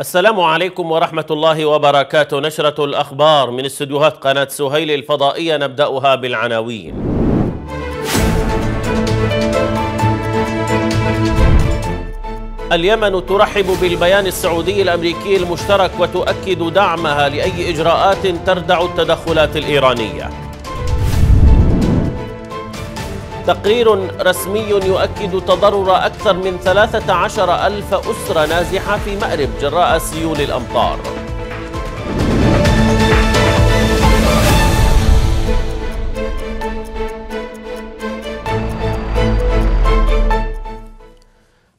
السلام عليكم ورحمة الله وبركاته نشرة الأخبار من استديوهات قناة سهيل الفضائية نبدأها بالعناوين اليمن ترحب بالبيان السعودي الأمريكي المشترك وتؤكد دعمها لأي إجراءات تردع التدخلات الإيرانية تقرير رسمي يؤكد تضرر أكثر من 13 ألف أسرة نازحة في مأرب جراء سيول الأمطار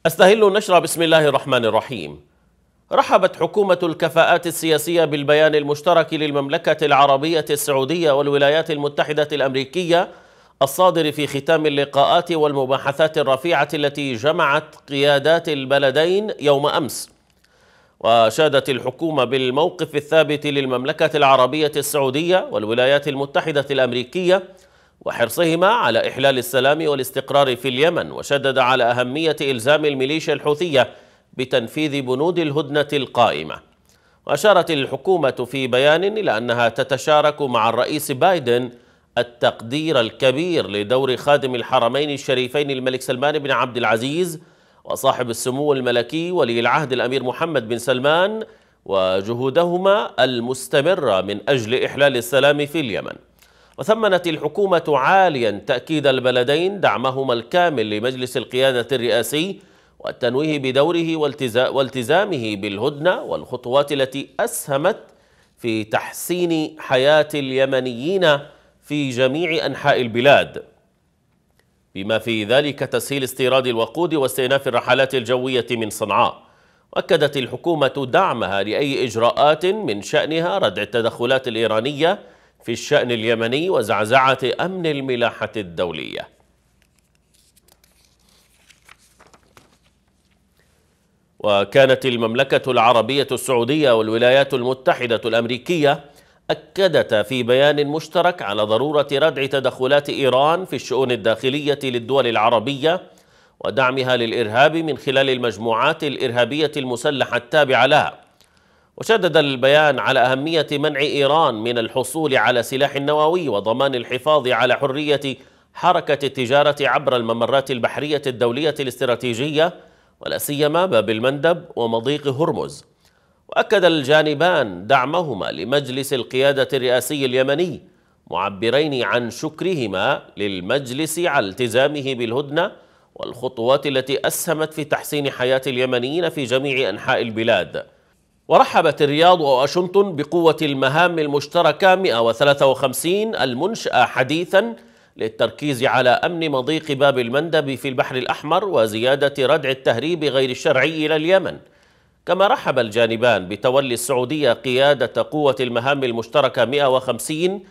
أستهل النشر بسم الله الرحمن الرحيم رحبت حكومة الكفاءات السياسية بالبيان المشترك للمملكة العربية السعودية والولايات المتحدة الأمريكية الصادر في ختام اللقاءات والمباحثات الرفيعة التي جمعت قيادات البلدين يوم أمس وشادت الحكومة بالموقف الثابت للمملكة العربية السعودية والولايات المتحدة الأمريكية وحرصهما على إحلال السلام والاستقرار في اليمن وشدد على أهمية إلزام الميليشيا الحوثية بتنفيذ بنود الهدنة القائمة وأشارت الحكومة في بيان إلى أنها تتشارك مع الرئيس بايدن التقدير الكبير لدور خادم الحرمين الشريفين الملك سلمان بن عبد العزيز وصاحب السمو الملكي ولي العهد الأمير محمد بن سلمان وجهودهما المستمرة من أجل إحلال السلام في اليمن وثمنت الحكومة عاليا تأكيد البلدين دعمهما الكامل لمجلس القيادة الرئاسي والتنويه بدوره والتزامه بالهدنة والخطوات التي أسهمت في تحسين حياة اليمنيين في جميع أنحاء البلاد بما في ذلك تسهيل استيراد الوقود واستئناف الرحلات الجوية من صنعاء وأكدت الحكومة دعمها لأي إجراءات من شأنها ردع التدخلات الإيرانية في الشأن اليمني وزعزعة أمن الملاحة الدولية وكانت المملكة العربية السعودية والولايات المتحدة الأمريكية أكدتا في بيان مشترك على ضرورة ردع تدخلات إيران في الشؤون الداخلية للدول العربية ودعمها للإرهاب من خلال المجموعات الإرهابية المسلحة التابعة لها وشدد البيان على أهمية منع إيران من الحصول على سلاح نووي وضمان الحفاظ على حرية حركة التجارة عبر الممرات البحرية الدولية الاستراتيجية ولا سيما باب المندب ومضيق هرمز وأكد الجانبان دعمهما لمجلس القيادة الرئاسي اليمني معبرين عن شكرهما للمجلس على التزامه بالهدنة والخطوات التي أسهمت في تحسين حياة اليمنيين في جميع أنحاء البلاد ورحبت الرياض وواشنطن بقوة المهام المشتركة 153 المنشأة حديثاً للتركيز على أمن مضيق باب المندب في البحر الأحمر وزيادة ردع التهريب غير الشرعي إلى اليمن كما رحب الجانبان بتولي السعودية قيادة قوة المهام المشتركة 150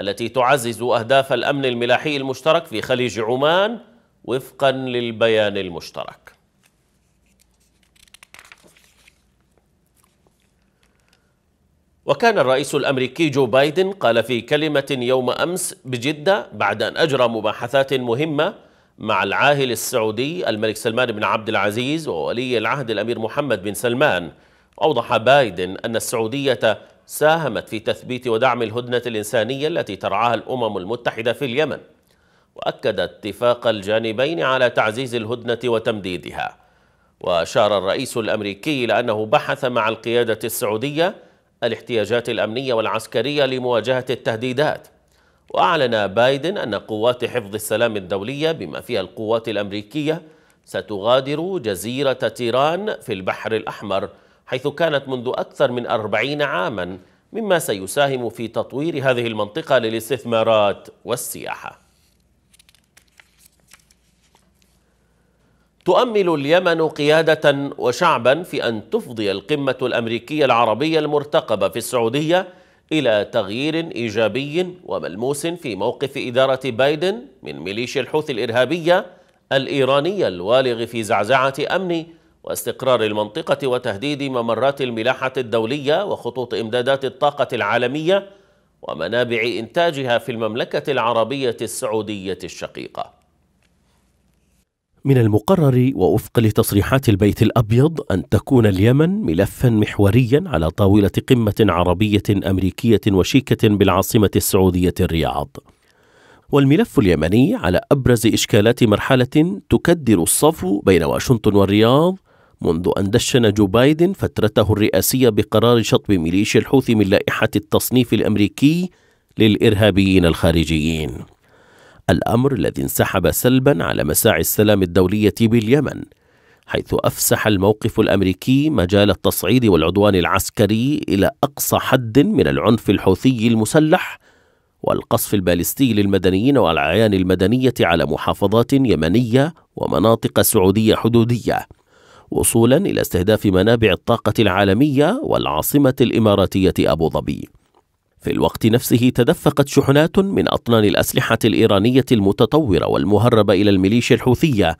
التي تعزز أهداف الأمن الملاحي المشترك في خليج عمان وفقا للبيان المشترك وكان الرئيس الأمريكي جو بايدن قال في كلمة يوم أمس بجدة بعد أن أجرى مباحثات مهمة مع العاهل السعودي الملك سلمان بن عبد العزيز وولي العهد الأمير محمد بن سلمان أوضح بايدن أن السعودية ساهمت في تثبيت ودعم الهدنة الإنسانية التي ترعاها الأمم المتحدة في اليمن وأكد اتفاق الجانبين على تعزيز الهدنة وتمديدها وأشار الرئيس الأمريكي إلى أنه بحث مع القيادة السعودية الاحتياجات الأمنية والعسكرية لمواجهة التهديدات وأعلن بايدن أن قوات حفظ السلام الدولية بما فيها القوات الأمريكية ستغادر جزيرة تيران في البحر الأحمر حيث كانت منذ أكثر من أربعين عاماً مما سيساهم في تطوير هذه المنطقة للاستثمارات والسياحة تؤمل اليمن قيادة وشعبا في أن تفضي القمة الأمريكية العربية المرتقبة في السعودية إلى تغيير إيجابي وملموس في موقف إدارة بايدن من ميليشيا الحوثي الإرهابية الإيرانية الوالغ في زعزعة أمن واستقرار المنطقة وتهديد ممرات الملاحة الدولية وخطوط إمدادات الطاقة العالمية ومنابع إنتاجها في المملكة العربية السعودية الشقيقة من المقرر ووفقا لتصريحات البيت الابيض ان تكون اليمن ملفا محوريا على طاوله قمه عربيه امريكيه وشيكه بالعاصمه السعوديه الرياض. والملف اليمني على ابرز اشكالات مرحله تكدر الصفو بين واشنطن والرياض منذ أن دشن جو بايدن فترته الرئاسية بقرار شطب ميليشيا الحوثي من لائحة التصنيف الأمريكي للإرهابيين الخارجيين. الأمر الذي انسحب سلبا على مساعي السلام الدولية باليمن حيث أفسح الموقف الأمريكي مجال التصعيد والعدوان العسكري إلى أقصى حد من العنف الحوثي المسلح والقصف البالستي للمدنيين والأعيان المدنية على محافظات يمنية ومناطق سعودية حدودية وصولا إلى استهداف منابع الطاقة العالمية والعاصمة الإماراتية أبو ظبي في الوقت نفسه تدفقت شحنات من أطنان الأسلحة الإيرانية المتطورة والمهربة إلى الميليشيا الحوثية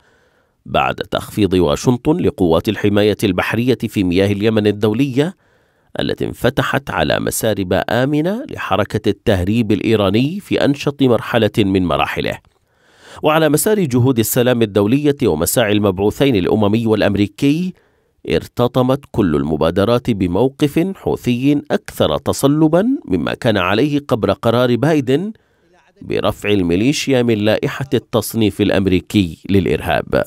بعد تخفيض واشنطن لقوات الحماية البحرية في مياه اليمن الدولية التي انفتحت على مسارب آمنة لحركة التهريب الإيراني في أنشط مرحلة من مراحله. وعلى مسار جهود السلام الدولية ومساعي المبعوثين الأممي والأمريكي ارتطمت كل المبادرات بموقف حوثي أكثر تصلبا مما كان عليه قبل قرار بايدن برفع الميليشيا من لائحة التصنيف الأمريكي للإرهاب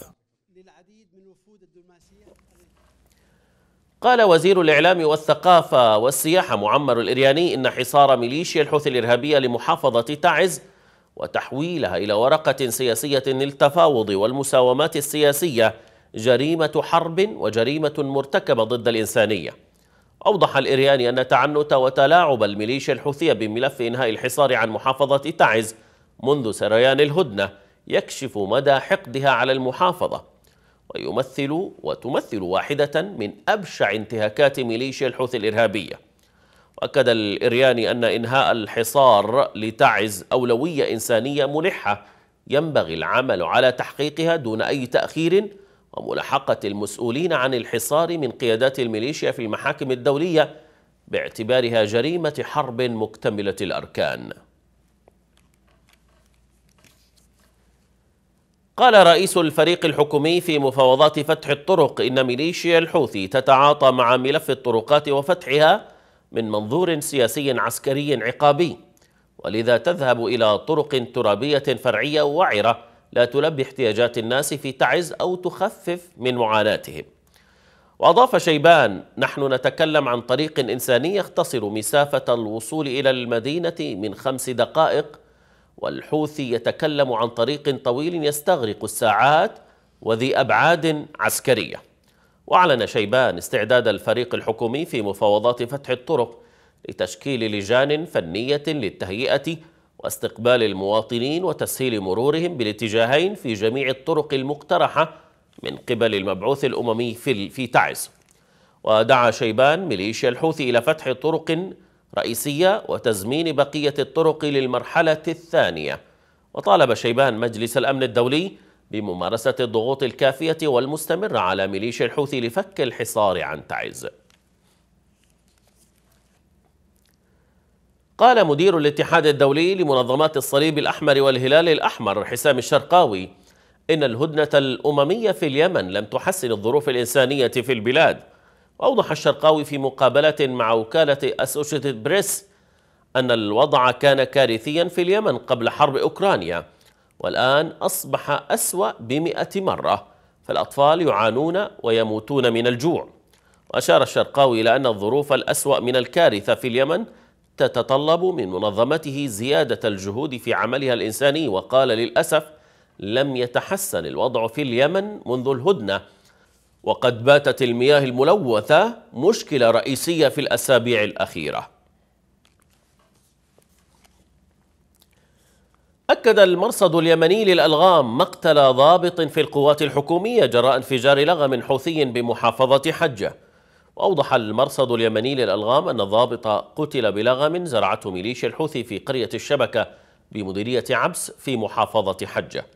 قال وزير الإعلام والثقافة والسياحة معمر الإرياني إن حصار ميليشيا الحوثي الإرهابية لمحافظة تعز وتحويلها إلى ورقة سياسية للتفاوض والمساومات السياسية جريمة حرب وجريمة مرتكبة ضد الإنسانية أوضح الإرياني أن تعنت وتلاعب الميليشيا الحوثية بملف إنهاء الحصار عن محافظة تعز منذ سريان الهدنة يكشف مدى حقدها على المحافظة ويمثل وتمثل واحدة من أبشع انتهاكات ميليشيا الحوثي الإرهابية وأكد الإرياني أن إنهاء الحصار لتعز أولوية إنسانية ملحة ينبغي العمل على تحقيقها دون أي تأخير وملاحقة المسؤولين عن الحصار من قيادات الميليشيا في المحاكم الدولية باعتبارها جريمة حرب مكتملة الأركان قال رئيس الفريق الحكومي في مفاوضات فتح الطرق إن ميليشيا الحوثي تتعاطى مع ملف الطرقات وفتحها من منظور سياسي عسكري عقابي ولذا تذهب إلى طرق ترابية فرعية وعرة لا تلبي احتياجات الناس في تعز أو تخفف من معاناتهم وأضاف شيبان نحن نتكلم عن طريق إنساني يختصر مسافة الوصول إلى المدينة من خمس دقائق والحوثي يتكلم عن طريق طويل يستغرق الساعات وذي أبعاد عسكرية وأعلن شيبان استعداد الفريق الحكومي في مفاوضات فتح الطرق لتشكيل لجان فنية للتهيئة واستقبال المواطنين وتسهيل مرورهم بالاتجاهين في جميع الطرق المقترحة من قبل المبعوث الأممي في, في تعز ودعا شيبان ميليشيا الحوثي إلى فتح طرق رئيسية وتزمين بقية الطرق للمرحلة الثانية وطالب شيبان مجلس الأمن الدولي بممارسة الضغوط الكافية والمستمرة على ميليشيا الحوثي لفك الحصار عن تعز قال مدير الاتحاد الدولي لمنظمات الصليب الأحمر والهلال الأحمر حسام الشرقاوي إن الهدنة الأممية في اليمن لم تحسن الظروف الإنسانية في البلاد وأوضح الشرقاوي في مقابلة مع وكالة أسوشيتد بريس أن الوضع كان كارثيا في اليمن قبل حرب أوكرانيا والآن أصبح أسوأ بمئة مرة فالأطفال يعانون ويموتون من الجوع وأشار الشرقاوي إلى أن الظروف الأسوأ من الكارثة في اليمن تتطلب من منظمته زيادة الجهود في عملها الإنساني وقال للأسف لم يتحسن الوضع في اليمن منذ الهدنة وقد باتت المياه الملوثة مشكلة رئيسية في الأسابيع الأخيرة أكد المرصد اليمني للألغام مقتل ضابط في القوات الحكومية جراء انفجار لغم حوثي بمحافظة حجة وأوضح المرصد اليمني للألغام أن الضابط قتل بلغم زرعته ميليشيا الحوثي في قرية الشبكة بمديرية عبس في محافظة حجة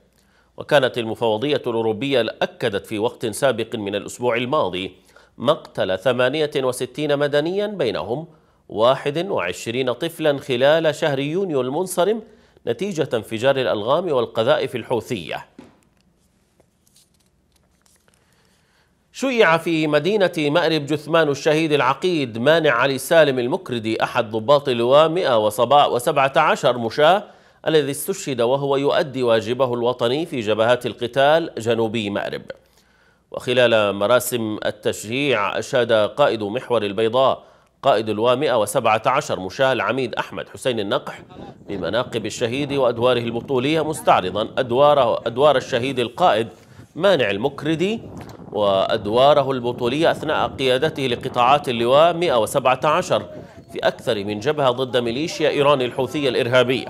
وكانت المفوضية الأوروبية أكدت في وقت سابق من الأسبوع الماضي مقتل 68 مدنيا بينهم 21 طفلا خلال شهر يونيو المنصرم نتيجة انفجار الألغام والقذائف الحوثية شيع في مدينة مأرب جثمان الشهيد العقيد مانع علي سالم المكردي أحد ضباط لواء 117 مشاة الذي استشهد وهو يؤدي واجبه الوطني في جبهات القتال جنوبي مأرب وخلال مراسم التشجيع أشاد قائد محور البيضاء قائد اللواء 117 مشاة العميد أحمد حسين النقح بمناقب الشهيد وأدواره البطولية مستعرضا أدوار, أدوار الشهيد القائد مانع المكردي وأدواره البطولية أثناء قيادته لقطاعات اللواء 117 في أكثر من جبهة ضد ميليشيا إيران الحوثية الإرهابية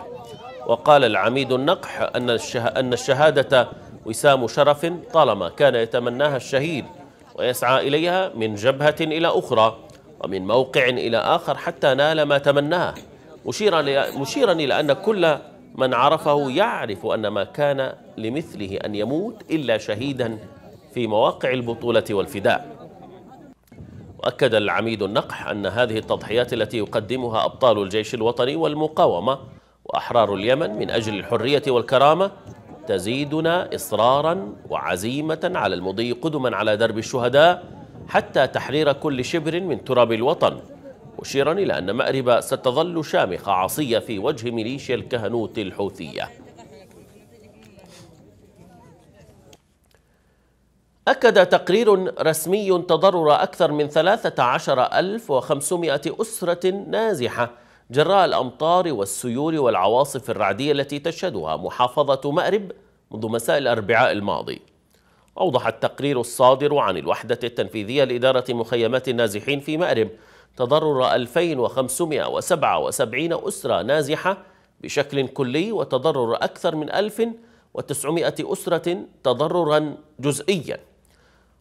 وقال العميد النقح أن, الشه... أن الشهادة وسام شرف طالما كان يتمناها الشهيد ويسعى إليها من جبهة إلى أخرى ومن موقع إلى آخر حتى نال ما تمناه مشيرا, ل... مشيرا إلى أن كل من عرفه يعرف أن ما كان لمثله أن يموت إلا شهيدا في مواقع البطولة والفداء وأكد العميد النقح أن هذه التضحيات التي يقدمها أبطال الجيش الوطني والمقاومة وأحرار اليمن من أجل الحرية والكرامة تزيدنا إصرارا وعزيمة على المضي قدما على درب الشهداء حتى تحرير كل شبر من تراب الوطن مشيرا إلى أن مأرب ستظل شامخة عصية في وجه ميليشيا الكهنوت الحوثية أكد تقرير رسمي تضرر أكثر من 13500 أسرة نازحة جراء الأمطار والسيول والعواصف الرعدية التي تشهدها محافظة مأرب منذ مساء الأربعاء الماضي أوضح التقرير الصادر عن الوحدة التنفيذية لإدارة مخيمات النازحين في مأرب تضرر 2577 أسرة نازحة بشكل كلي وتضرر أكثر من 1900 أسرة تضررا جزئيا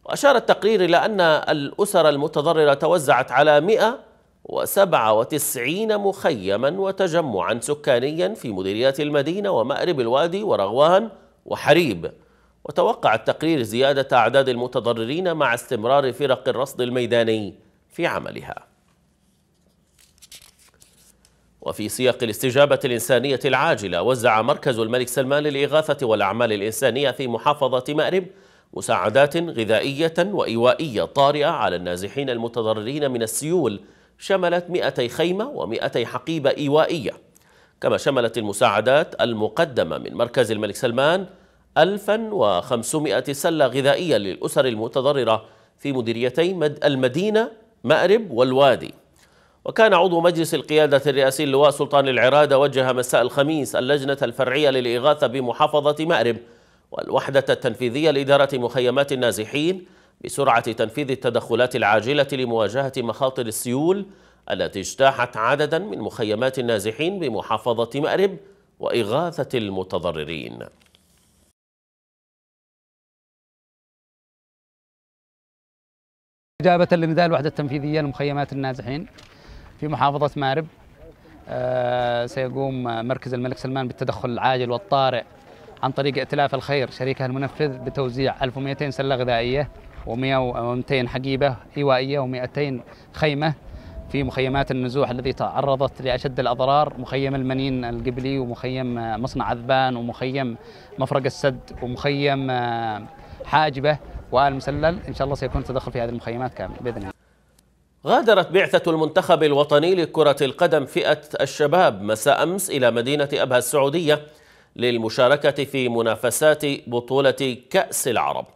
وأشار التقرير إلى أن الأسر المتضررة توزعت على 197 مخيما وتجمعا سكانيا في مديريات المدينة ومأرب الوادي ورغوان وحريب وتوقع التقرير زيادة أعداد المتضررين مع استمرار فرق الرصد الميداني في عملها وفي سياق الاستجابة الإنسانية العاجلة وزع مركز الملك سلمان للإغاثة والأعمال الإنسانية في محافظة مأرب مساعدات غذائية وإيوائية طارئة على النازحين المتضررين من السيول شملت 200 خيمة و200 حقيبة إيوائية كما شملت المساعدات المقدمة من مركز الملك سلمان 1500 سلة غذائية للأسر المتضررة في مديريتي المدينة مأرب والوادي وكان عضو مجلس القيادة الرئاسي اللواء سلطان العرادة وجه مساء الخميس اللجنة الفرعية للإغاثة بمحافظة مأرب والوحدة التنفيذية لإدارة مخيمات النازحين بسرعة تنفيذ التدخلات العاجلة لمواجهة مخاطر السيول التي اجتاحت عددا من مخيمات النازحين بمحافظة مأرب وإغاثة المتضررين إجابة لنداء الوحدة التنفيذية لمخيمات النازحين في محافظة مأرب آه، سيقوم مركز الملك سلمان بالتدخل العاجل والطارئ عن طريق ائتلاف الخير شريكها المنفذ بتوزيع 1200 سله غذائيه و200 حقيبه ايوائيه و200 خيمه في مخيمات النزوح الذي تعرضت لاشد الاضرار مخيم المنين القبلي ومخيم مصنع عذبان ومخيم مفرق السد ومخيم آه، حاجبه وال مسلل ان شاء الله سيكون التدخل في هذه المخيمات كامله باذن الله غادرت بعثة المنتخب الوطني لكرة القدم فئة الشباب مساء أمس إلى مدينة أبها السعودية للمشاركة في منافسات بطولة كأس العرب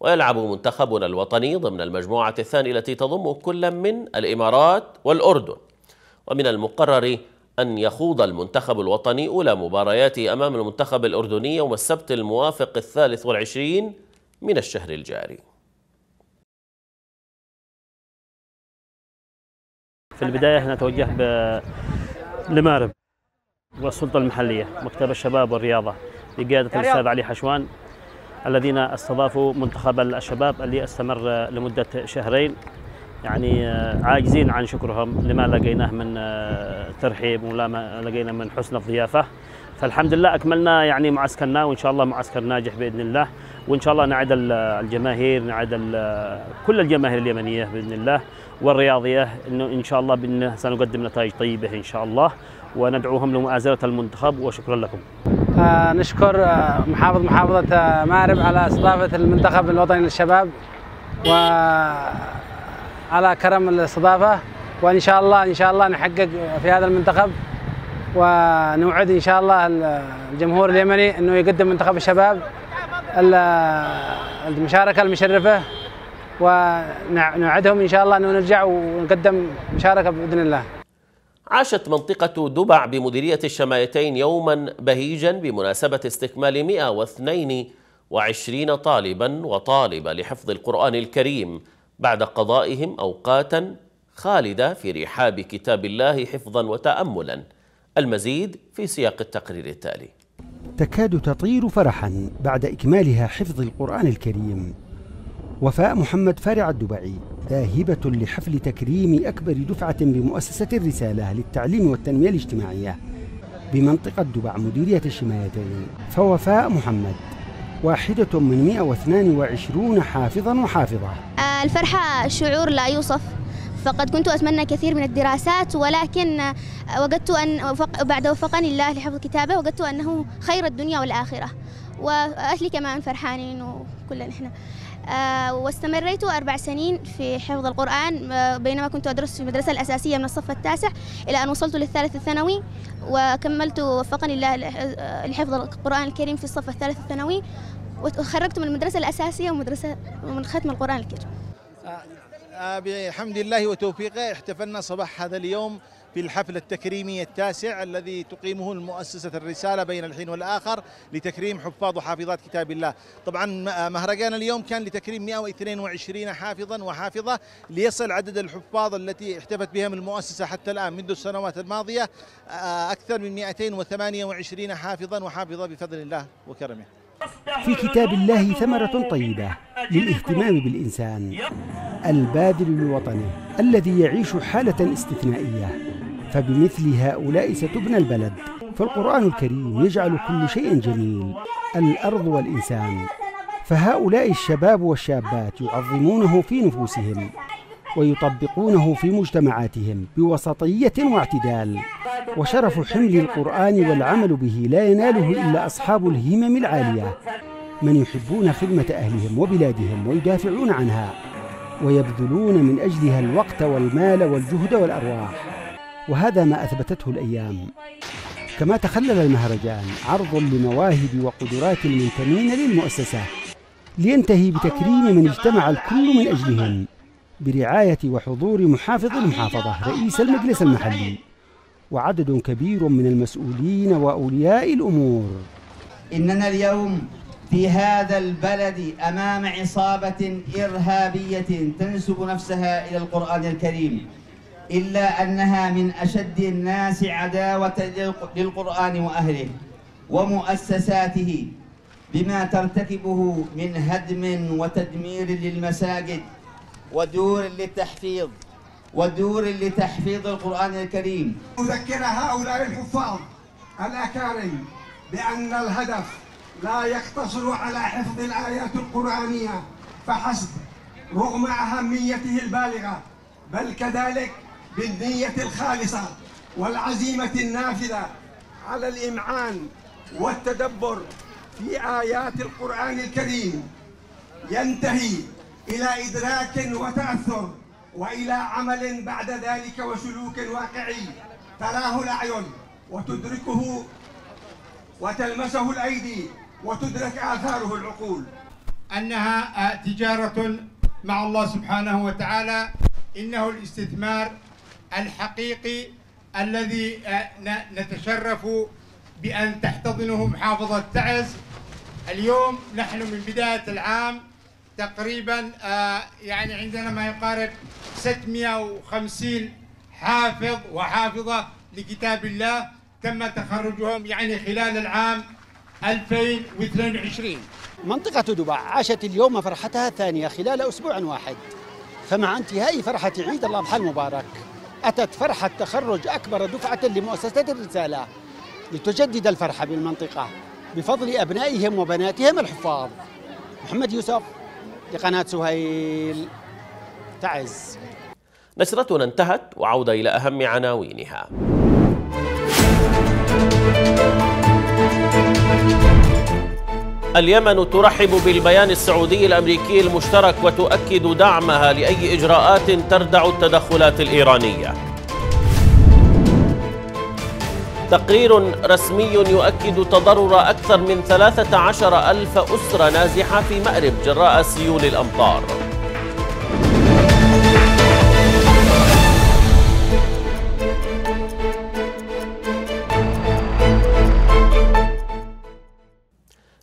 ويلعب منتخبنا الوطني ضمن المجموعة الثانية التي تضم كل من الإمارات والأردن ومن المقرر أن يخوض المنتخب الوطني أولى مبارياته أمام المنتخب الأردني يوم السبت الموافق الثالث والعشرين من الشهر الجاري في البداية احنا توجه لمارب والسلطة المحلية مكتب الشباب والرياضة بقيادة الأستاذ علي حشوان الذين استضافوا منتخب الشباب اللي استمر لمدة شهرين يعني آه، عاجزين عن شكرهم لما لقيناه من آه، ترحيب ولا لقينا من حسن الضيافة فالحمد لله أكملنا يعني معسكرنا وإن شاء الله معسكر ناجح بإذن الله وإن شاء الله نعد آه، الجماهير نعد كل الجماهير اليمنية بإذن الله والرياضية إنه إن شاء الله سنقدم نتائج طيبة إن شاء الله وندعوهم لمؤازرة المنتخب وشكرا لكم آه نشكر محافظ محافظة آه، مأرب على استضافة المنتخب الوطني للشباب وعلى آه، كرم الاستضافة وإن شاء الله إن شاء الله نحقق في هذا المنتخب ونوعد إن شاء الله الجمهور اليمني أنه يقدم منتخب الشباب آه، المشاركة المشرفة ونوعدهم إن شاء الله أنه نرجع ونقدم مشاركة بإذن الله عاشت منطقة دبع بمديرية الشمايتين يوما بهيجا بمناسبة استكمال 122 طالبا وطالبة لحفظ القرآن الكريم بعد قضائهم أوقاتا خالدة في رحاب كتاب الله حفظا وتأملا المزيد في سياق التقرير التالي تكاد تطير فرحا بعد إكمالها حفظ القرآن الكريم وفاء محمد فارع الدبعي ذاهبة لحفل تكريم أكبر دفعة بمؤسسة الرسالة للتعليم والتنمية الاجتماعية بمنطقة دبع مديرية الشماليتين فوفاء محمد واحدة من 122 حافظا وحافظة آه، الفرحة شعور لا يوصف فقد كنت أتمنى كثير من الدراسات ولكن آه، وجدت أن بعد وفقني الله لحفظ كتابه وجدت أنه خير الدنيا والآخرة وأهلي كمان فرحانين وكلنا إحنا آه، واستمريت أربع سنين في حفظ القرآن آه، بينما كنت أدرس في المدرسة الأساسية من الصف التاسع إلى أن وصلت للثالث الثانوي وكملت وفقني الله آه، لحفظ القرآن الكريم في الصف الثالث الثانوي وتخرجت من المدرسة الأساسية ومدرسة من ختم القرآن الكريم بحمد الله وتوفيقه احتفلنا صباح هذا اليوم في الحفل التكريمي التاسع الذي تقيمه المؤسسة الرسالة بين الحين والآخر لتكريم حفاظ وحافظات كتاب الله طبعا مهرجان اليوم كان لتكريم 122 حافظا وحافظة ليصل عدد الحفاظ التي احتفت بهم المؤسسة حتى الآن منذ السنوات الماضية آه، أكثر من 228 حافظا وحافظة بفضل الله وكرمه في كتاب الله ثمرة طيبة للاهتمام بالإنسان البادل لوطنه الذي يعيش حالة استثنائية فبمثل هؤلاء ستبنى البلد فالقرآن الكريم يجعل كل شيء جميل الأرض والإنسان فهؤلاء الشباب والشابات يعظمونه في نفوسهم ويطبقونه في مجتمعاتهم بوسطية واعتدال وشرف حمل القرآن والعمل به لا يناله إلا أصحاب الهمم العالية من يحبون خدمة أهلهم وبلادهم ويدافعون عنها ويبذلون من أجلها الوقت والمال والجهد والأرواح وهذا ما أثبتته الأيام كما تخلل المهرجان عرض لمواهب وقدرات المنتمين للمؤسسة لينتهي بتكريم من اجتمع الكل من أجلهم برعاية وحضور محافظ المحافظة رئيس المجلس المحلي وعدد كبير من المسؤولين وأولياء الأمور إننا اليوم في هذا البلد أمام عصابة إرهابية تنسب نفسها إلى القرآن الكريم إلا أنها من أشد الناس عداوة للقرآن وأهله ومؤسساته بما ترتكبه من هدم وتدمير للمساجد ودور للتحفيظ ودور لتحفيظ القرآن الكريم أذكر هؤلاء الحفاظ الأكارم بأن الهدف لا يقتصر على حفظ الآيات القرآنية فحسب رغم أهميته البالغة بل كذلك بالنية الخالصة والعزيمة النافذة على الإمعان والتدبر في آيات القرآن الكريم ينتهي إلى إدراك وتأثر وإلى عمل بعد ذلك وسلوك واقعي تراه الأعين وتدركه وتلمسه الأيدي وتدرك آثاره العقول أنها آه، تجارة مع الله سبحانه وتعالى إنه الاستثمار الحقيقي الذي آه، نتشرف بأن تحتضنه محافظة تعز اليوم نحن من بداية العام تقريبا آه، يعني عندنا ما يقارب 650 حافظ وحافظة لكتاب الله تم تخرجهم يعني خلال العام 2022 منطقة دبع عاشت اليوم فرحتها الثانية خلال أسبوع واحد فمع انتهاء فرحة عيد الأضحى المبارك أتت فرحة تخرج أكبر دفعة لمؤسسة الرسالة لتجدد الفرحة بالمنطقة بفضل أبنائهم وبناتهم الحفاظ محمد يوسف لقناة سهيل تعز نشرتنا انتهت وعودة إلى أهم عناوينها اليمن ترحب بالبيان السعودي الامريكي المشترك وتؤكد دعمها لاي اجراءات تردع التدخلات الايرانيه. تقرير رسمي يؤكد تضرر اكثر من 13 ألف اسره نازحه في مأرب جراء سيول الامطار.